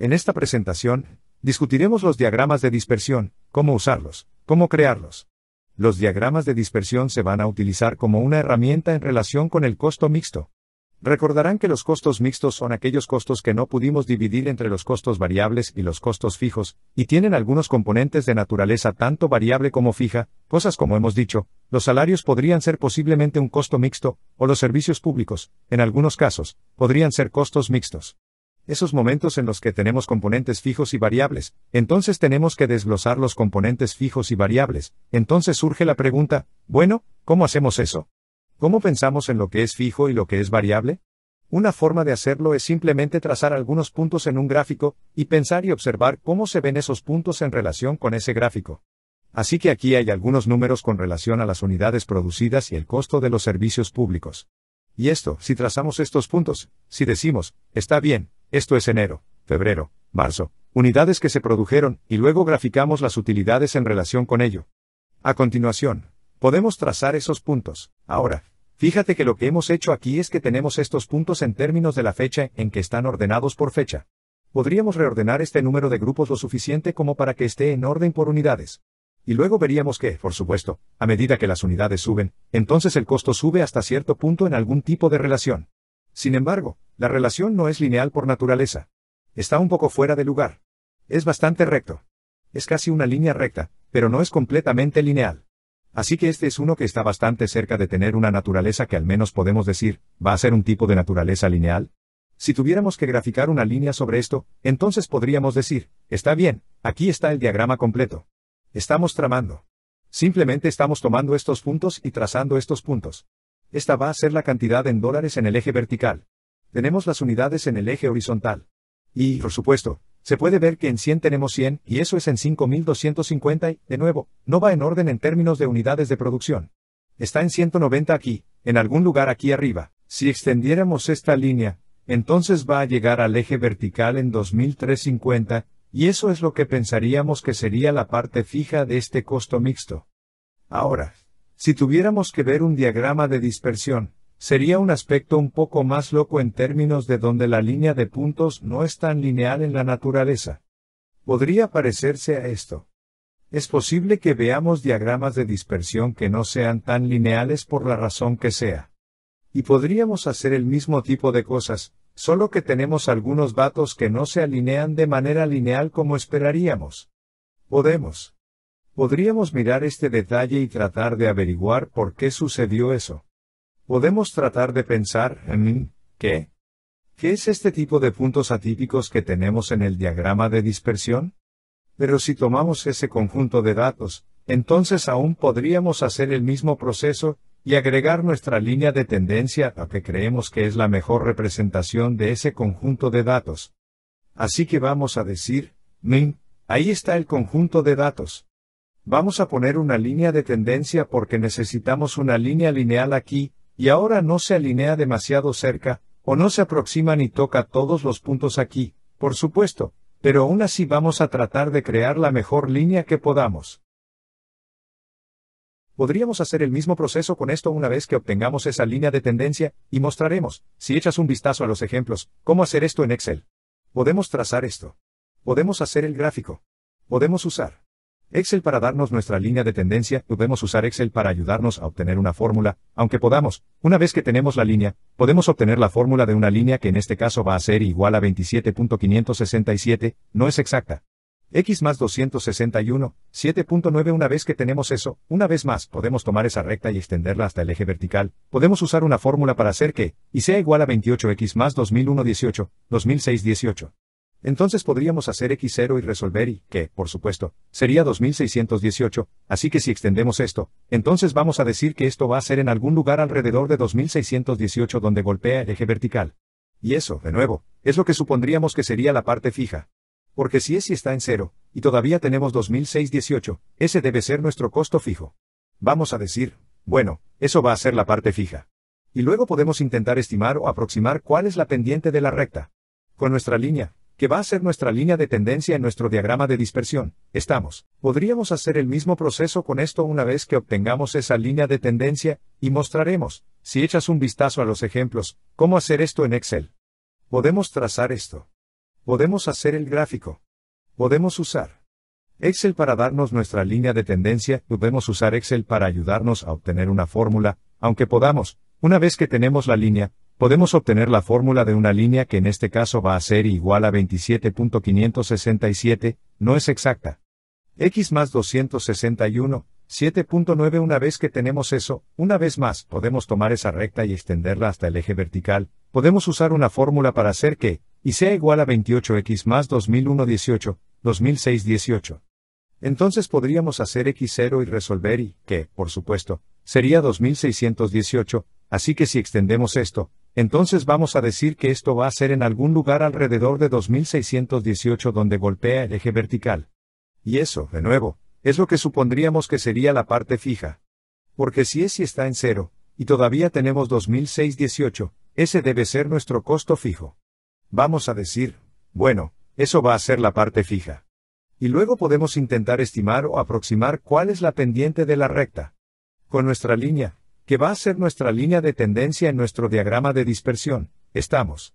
En esta presentación, discutiremos los diagramas de dispersión, cómo usarlos, cómo crearlos. Los diagramas de dispersión se van a utilizar como una herramienta en relación con el costo mixto. Recordarán que los costos mixtos son aquellos costos que no pudimos dividir entre los costos variables y los costos fijos, y tienen algunos componentes de naturaleza tanto variable como fija, cosas como hemos dicho, los salarios podrían ser posiblemente un costo mixto, o los servicios públicos, en algunos casos, podrían ser costos mixtos esos momentos en los que tenemos componentes fijos y variables, entonces tenemos que desglosar los componentes fijos y variables, entonces surge la pregunta, bueno, ¿cómo hacemos eso? ¿Cómo pensamos en lo que es fijo y lo que es variable? Una forma de hacerlo es simplemente trazar algunos puntos en un gráfico, y pensar y observar cómo se ven esos puntos en relación con ese gráfico. Así que aquí hay algunos números con relación a las unidades producidas y el costo de los servicios públicos. Y esto, si trazamos estos puntos, si decimos, está bien, esto es enero, febrero, marzo, unidades que se produjeron, y luego graficamos las utilidades en relación con ello. A continuación, podemos trazar esos puntos. Ahora, fíjate que lo que hemos hecho aquí es que tenemos estos puntos en términos de la fecha en que están ordenados por fecha. Podríamos reordenar este número de grupos lo suficiente como para que esté en orden por unidades. Y luego veríamos que, por supuesto, a medida que las unidades suben, entonces el costo sube hasta cierto punto en algún tipo de relación. Sin embargo, la relación no es lineal por naturaleza. Está un poco fuera de lugar. Es bastante recto. Es casi una línea recta, pero no es completamente lineal. Así que este es uno que está bastante cerca de tener una naturaleza que al menos podemos decir, ¿va a ser un tipo de naturaleza lineal? Si tuviéramos que graficar una línea sobre esto, entonces podríamos decir, está bien, aquí está el diagrama completo. Estamos tramando. Simplemente estamos tomando estos puntos y trazando estos puntos. Esta va a ser la cantidad en dólares en el eje vertical tenemos las unidades en el eje horizontal. Y, por supuesto, se puede ver que en 100 tenemos 100 y eso es en 5250 y, de nuevo, no va en orden en términos de unidades de producción. Está en 190 aquí, en algún lugar aquí arriba. Si extendiéramos esta línea, entonces va a llegar al eje vertical en 2350, y eso es lo que pensaríamos que sería la parte fija de este costo mixto. Ahora, si tuviéramos que ver un diagrama de dispersión, Sería un aspecto un poco más loco en términos de donde la línea de puntos no es tan lineal en la naturaleza. Podría parecerse a esto. Es posible que veamos diagramas de dispersión que no sean tan lineales por la razón que sea. Y podríamos hacer el mismo tipo de cosas, solo que tenemos algunos datos que no se alinean de manera lineal como esperaríamos. Podemos. Podríamos mirar este detalle y tratar de averiguar por qué sucedió eso podemos tratar de pensar en qué. ¿Qué es este tipo de puntos atípicos que tenemos en el diagrama de dispersión? Pero si tomamos ese conjunto de datos, entonces aún podríamos hacer el mismo proceso, y agregar nuestra línea de tendencia a que creemos que es la mejor representación de ese conjunto de datos. Así que vamos a decir, mmm, ahí está el conjunto de datos. Vamos a poner una línea de tendencia porque necesitamos una línea lineal aquí, y ahora no se alinea demasiado cerca, o no se aproxima ni toca todos los puntos aquí, por supuesto, pero aún así vamos a tratar de crear la mejor línea que podamos. Podríamos hacer el mismo proceso con esto una vez que obtengamos esa línea de tendencia, y mostraremos, si echas un vistazo a los ejemplos, cómo hacer esto en Excel. Podemos trazar esto. Podemos hacer el gráfico. Podemos usar Excel para darnos nuestra línea de tendencia, podemos usar Excel para ayudarnos a obtener una fórmula, aunque podamos, una vez que tenemos la línea, podemos obtener la fórmula de una línea que en este caso va a ser igual a 27.567, no es exacta. X más 261, 7.9 una vez que tenemos eso, una vez más, podemos tomar esa recta y extenderla hasta el eje vertical, podemos usar una fórmula para hacer que, y sea igual a 28X más 2001 18, 2006 18. Entonces podríamos hacer x0 y resolver y, que, por supuesto, sería 2618, así que si extendemos esto, entonces vamos a decir que esto va a ser en algún lugar alrededor de 2618 donde golpea el eje vertical. Y eso, de nuevo, es lo que supondríamos que sería la parte fija. Porque si ese está en 0, y todavía tenemos 2618, ese debe ser nuestro costo fijo. Vamos a decir, bueno, eso va a ser la parte fija. Y luego podemos intentar estimar o aproximar cuál es la pendiente de la recta. Con nuestra línea, que va a ser nuestra línea de tendencia en nuestro diagrama de dispersión. Estamos. Podríamos hacer el mismo proceso con esto una vez que obtengamos esa línea de tendencia, y mostraremos, si echas un vistazo a los ejemplos, cómo hacer esto en Excel. Podemos trazar esto. Podemos hacer el gráfico. Podemos usar Excel para darnos nuestra línea de tendencia, podemos usar Excel para ayudarnos a obtener una fórmula, aunque podamos, una vez que tenemos la línea, podemos obtener la fórmula de una línea que en este caso va a ser igual a 27.567, no es exacta. X más 261, 7.9 una vez que tenemos eso, una vez más podemos tomar esa recta y extenderla hasta el eje vertical, podemos usar una fórmula para hacer que, y sea igual a 28x más 2001 18, 2006 18. Entonces podríamos hacer x0 y resolver y, que, por supuesto, sería 2618, así que si extendemos esto, entonces vamos a decir que esto va a ser en algún lugar alrededor de 2618 donde golpea el eje vertical. Y eso, de nuevo, es lo que supondríamos que sería la parte fija. Porque si ese está en cero, y todavía tenemos 2618, ese debe ser nuestro costo fijo. Vamos a decir, bueno, eso va a ser la parte fija. Y luego podemos intentar estimar o aproximar cuál es la pendiente de la recta. Con nuestra línea, que va a ser nuestra línea de tendencia en nuestro diagrama de dispersión. Estamos